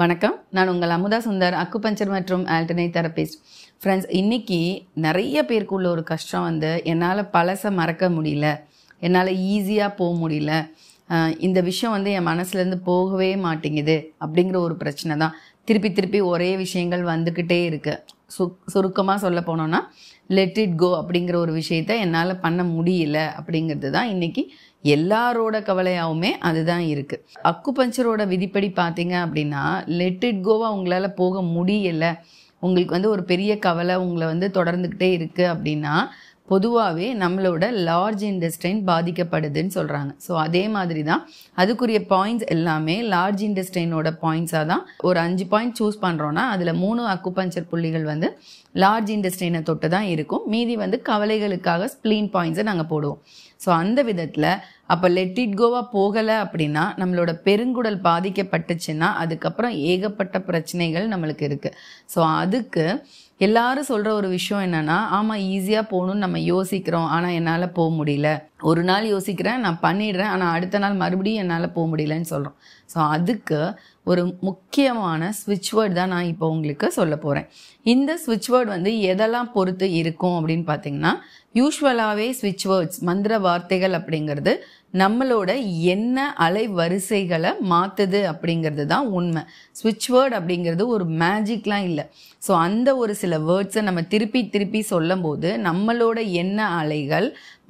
வணக்கம் நான் உங்கள் அமுதா சுந்தர் அக்குபஞ்சர் மற்றும் ஆல்டர்னேட் தெரபிஸ்ட் ஃப்ரெண்ட்ஸ் இன்றைக்கி நிறைய பேருக்கு உள்ள ஒரு கஷ்டம் வந்து என்னால் பழசை மறக்க முடியல என்னால் ஈஸியாக போக முடியல இந்த விஷயம் வந்து என் மனசுலேருந்து போகவே மாட்டேங்குது அப்படிங்கிற ஒரு பிரச்சனை தான் திருப்பி திருப்பி ஒரே விஷயங்கள் வந்துக்கிட்டே இருக்குது சு சுருக்கமாக சொல்ல போனோன்னா லெட் இட் கோ அப்படிங்கிற ஒரு விஷயத்த என்னால் பண்ண முடியல அப்படிங்கிறது தான் இன்றைக்கி எல்லாரோட கவலையாகவுமே அதுதான் இருக்குது அக்குபஞ்சரோட விதிப்படி பார்த்தீங்க அப்படின்னா லெட் இட் கோவா உங்களால் போக முடியலை உங்களுக்கு வந்து ஒரு பெரிய கவலை உங்களை வந்து தொடர்ந்துக்கிட்டே இருக்குது அப்படின்னா பொதுவாகவே நம்மளோட லார்ஜ் இண்டஸ்ட்ரைன் பாதிக்கப்படுதுன்னு சொல்கிறாங்க ஸோ அதே மாதிரி தான் அதுக்குரிய பாயிண்ட்ஸ் எல்லாமே லார்ஜ் இண்டஸ்ட்ரைனோட பாயிண்ட்ஸாக தான் ஒரு அஞ்சு பாயிண்ட் சூஸ் பண்ணுறோன்னா அதில் மூணு அக்குபஞ்சர் புள்ளிகள் வந்து லார்ஜ் இண்டஸ்ட்ரியினை தொட்டு தான் இருக்கும் மீதி வந்து கவலைகளுக்காக ஸ்ப்ளீன் பாயிண்ட்ஸை நாங்கள் போடுவோம் ஸோ அந்த விதத்தில் அப்போ லெட் இட் கோவா போகலை அப்படின்னா நம்மளோட பெருங்குடல் பாதிக்கப்பட்டுச்சுன்னா அதுக்கப்புறம் ஏகப்பட்ட பிரச்சனைகள் நம்மளுக்கு இருக்குது ஸோ அதுக்கு எல்லாரும் சொல்கிற ஒரு விஷயம் என்னென்னா ஆமாம் ஈஸியாக போகணும்னு நம்ம யோசிக்கிறோம் ஆனால் என்னால் போக முடியல ஒரு நாள் யோசிக்கிறேன் நான் பண்ணிடுறேன் ஆனால் அடுத்த நாள் மறுபடியும் என்னால் போக முடியலன்னு சொல்கிறோம் ஸோ அதுக்கு ஒரு முக்கியமான ஸ்விட்ச் வேர்டு தான் நான் இப்போ உங்களுக்கு சொல்ல போகிறேன் இந்த ஸ்விட்ச் வேர்டு வந்து எதெல்லாம் பொறுத்து இருக்கும் அப்படின்னு பார்த்தீங்கன்னா யூஸ்வலாகவே ஸ்விட்ச் வேர்ட்ஸ் மந்திர வார்த்தைகள் அப்படிங்கிறது நம்மளோட எண்ண அலை வரிசைகளை மாற்றுது அப்படிங்கிறது தான் உண்மை ஸ்விட்ச் வேர்ட் அப்படிங்கிறது ஒரு மேஜிக்லாம் இல்லை ஸோ அந்த ஒரு சில வேர்ட்ஸை நம்ம திருப்பி திருப்பி சொல்லும்போது நம்மளோட எண்ண அலைகள்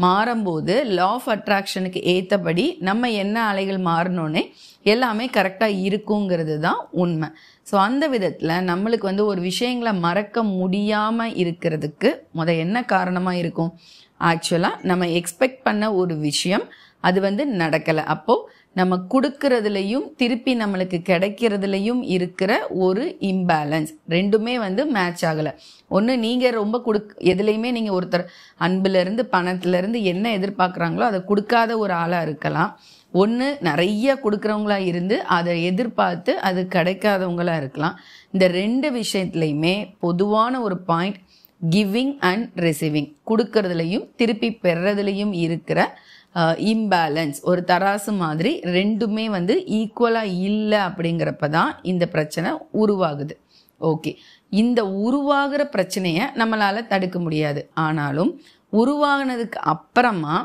மாறும்போது லா ஆஃப் அட்ராக்ஷனுக்கு ஏற்றபடி நம்ம என்ன அலைகள் மாறணுன்னே எல்லாமே கரெக்டாக இருக்குங்கிறது தான் உண்மை ஸோ அந்த விதத்தில் நம்மளுக்கு வந்து ஒரு விஷயங்களை மறக்க முடியாமல் இருக்கிறதுக்கு முத என்ன காரணமாக இருக்கும் ஆக்சுவலாக நம்ம எக்ஸ்பெக்ட் பண்ண ஒரு விஷயம் அது வந்து நடக்கலை அப்போது நம்ம கொடுக்கறதுலையும் திருப்பி நம்மளுக்கு கிடைக்கிறதுலையும் இருக்கிற ஒரு இம்பேலன்ஸ் ரெண்டுமே வந்து மேட்ச் ஆகலை ஒன்று நீங்கள் ரொம்ப கொடுக் எதுலேயுமே நீங்கள் ஒருத்தர் அன்புலேருந்து பணத்துலேருந்து என்ன எதிர்பார்க்குறாங்களோ அதை கொடுக்காத ஒரு ஆளாக இருக்கலாம் ஒன்று நிறைய கொடுக்குறவங்களா இருந்து அதை எதிர்பார்த்து அது கிடைக்காதவங்களாக இருக்கலாம் இந்த ரெண்டு விஷயத்துலையுமே பொதுவான ஒரு பாயிண்ட் கிவிங் அண்ட் ரிசீவிங் கொடுக்கறதுலையும் திருப்பி பெறதுலையும் இருக்கிற இம்பேலன்ஸ் ஒரு தராசு மாதிரி ரெண்டுமே வந்து ஈக்குவலாக இல்லை அப்படிங்கிறப்ப தான் இந்த பிரச்சனை உருவாகுது ஓகே இந்த உருவாகிற பிரச்சனையை நம்மளால் தடுக்க முடியாது ஆனாலும் உருவாகினதுக்கு அப்புறமா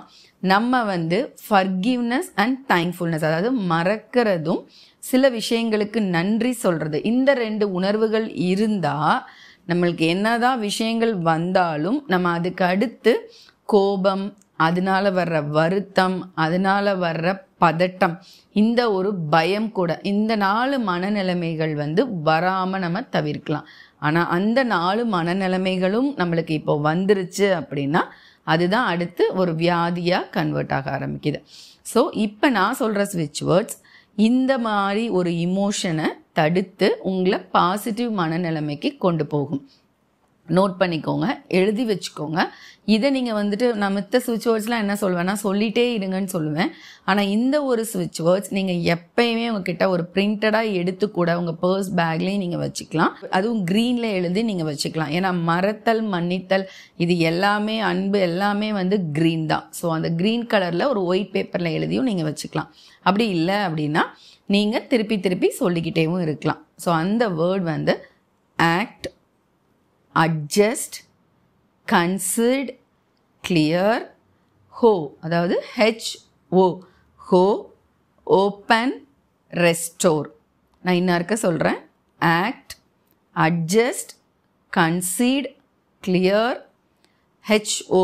நம்ம வந்து ஃபர்கிவ்னஸ் அண்ட் தேங்க்ஃபுல்னஸ் அதாவது மறக்கிறதும் சில விஷயங்களுக்கு நன்றி சொல்கிறது இந்த ரெண்டு உணர்வுகள் இருந்தால் நம்மளுக்கு என்னதான் விஷயங்கள் வந்தாலும் நம்ம அதுக்கு அடுத்து கோபம் அதனால வர்ற வருத்தம் அதனால வர்ற பதட்டம் இந்த ஒரு பயம் கூட இந்த நாலு மனநிலைமைகள் வந்து வராமல் நம்ம தவிர்க்கலாம் ஆனால் அந்த நாலு மனநிலைமைகளும் நம்மளுக்கு இப்போ வந்துருச்சு அப்படின்னா அதுதான் அடுத்து ஒரு வியாதியாக கன்வெர்ட் ஆக ஆரம்பிக்குது ஸோ இப்போ நான் சொல்கிற ஸ்விட்ச் வேர்ட்ஸ் இந்த மாதிரி ஒரு இமோஷனை தடுத்து உங்களை பாசிட்டிவ் மனநிலைமைக்கு கொண்டு போகும் நோட் பண்ணிக்கோங்க எழுதி வச்சுக்கோங்க இதை நீங்கள் வந்துட்டு நான் மித்த சுவிட்ச் வேர்ட்ஸ்லாம் என்ன சொல்லுவேன்னா சொல்லிகிட்டே இருங்கன்னு சொல்லுவேன் ஆனால் இந்த ஒரு சுவிட்ச் வேர்ட்ஸ் நீங்கள் எப்பயுமே உங்ககிட்ட ஒரு பிரிண்டடாக எடுத்து கூட உங்கள் பர்ஸ் பேக்லேயும் நீங்கள் வச்சுக்கலாம் அதுவும் க்ரீனில் எழுதி நீங்கள் வச்சுக்கலாம் ஏன்னா மரத்தல் மன்னித்தல் இது எல்லாமே அன்பு எல்லாமே வந்து க்ரீன் தான் ஸோ அந்த க்ரீன் கலரில் ஒரு ஒயிட் பேப்பரில் எழுதியும் நீங்கள் வச்சுக்கலாம் அப்படி இல்லை அப்படின்னா நீங்கள் திருப்பி திருப்பி சொல்லிக்கிட்டேவும் இருக்கலாம் ஸோ அந்த வேர்ட் வந்து ஆக்ட் அட்ஜஸ்ட் கன்சிட் கிளியர் ஹோ அதாவது ஹெச் ஓ ஹோ ஓப்பன் ரெஸ்டோர் நான் இன்னும் இருக்க சொல்கிறேன் ஆக்ட் அட்ஜஸ்ட் கன்சீட் கிளியர் ஹெச்ஓ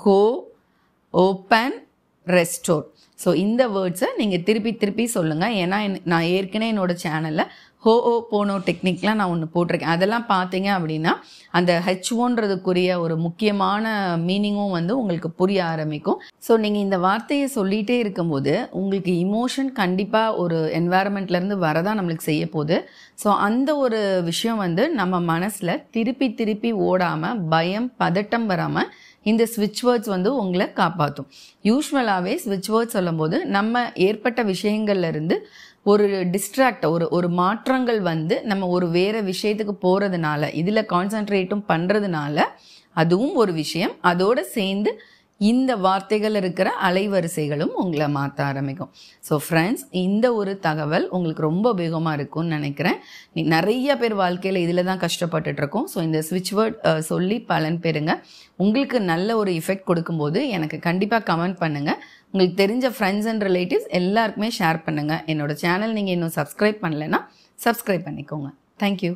ஹோ ஓப்பன் ரெஸ்டோர் ஸோ இந்த வேர்ட்ஸை நீங்கள் திருப்பி திருப்பி சொல்லுங்கள் ஏன்னா நான் ஏற்கனவே என்னோடய சேனலில் ஹோ ஓ போனோ டெக்னிக்லாம் நான் ஒன்று போட்டிருக்கேன் அதெல்லாம் பார்த்தீங்க அப்படின்னா அந்த ஹெச் ஓன்றதுக்குரிய ஒரு முக்கியமான மீனிங்கும் வந்து உங்களுக்கு புரிய ஆரம்பிக்கும் ஸோ நீங்கள் இந்த வார்த்தையை சொல்லிகிட்டே இருக்கும்போது உங்களுக்கு இமோஷன் கண்டிப்பாக ஒரு என்வாரன்மெண்ட்லேருந்து வரதான் நம்மளுக்கு செய்ய போகுது ஸோ அந்த ஒரு விஷயம் வந்து நம்ம மனசில் திருப்பி திருப்பி ஓடாமல் பயம் பதட்டம் வராமல் இந்த ஸ்விட்ச் வேர்ட்ஸ் வந்து உங்களை காப்பாற்றும் யூஸ்வலாகவே ஸ்விட்ச் வேர்ட்ஸ் சொல்லும்போது நம்ம ஏற்பட்ட விஷயங்கள்லேருந்து ஒரு டிஸ்ட்ராக்ட் ஒரு ஒரு மாற்றங்கள் வந்து நம்ம ஒரு வேறு விஷயத்துக்கு போகிறதுனால இதில் கான்சன்ட்ரேட்டும் பண்ணுறதுனால அதுவும் ஒரு விஷயம் அதோடு சேர்ந்து இந்த வார்த்தைகள் இருக்கிற அலைவரிசைகளும் உங்களை மாற்ற ஆரம்பிக்கும் ஸோ ஃப்ரெண்ட்ஸ் இந்த ஒரு தகவல் உங்களுக்கு ரொம்ப உபயோகமாக இருக்கும்னு நினைக்கிறேன் நிறைய பேர் வாழ்க்கையில் இதில் தான் கஷ்டப்பட்டுட்ருக்கோம் ஸோ இந்த ஸ்விட்ச் வேர்ட் சொல்லி பலன் பெறுங்க உங்களுக்கு நல்ல ஒரு இஃபெக்ட் கொடுக்கும்போது எனக்கு கண்டிப்பாக கமெண்ட் பண்ணுங்கள் உங்களுக்கு தெரிஞ்ச ஃப்ரெண்ட்ஸ் அண்ட் ரிலேட்டிவ்ஸ் எல்லாருக்குமே ஷேர் பண்ணுங்கள் என்னோட சேனல் நீங்கள் இன்னும் சப்ஸ்கிரைப் பண்ணலைன்னா சப்ஸ்கிரைப் பண்ணிக்கோங்க தேங்க்யூ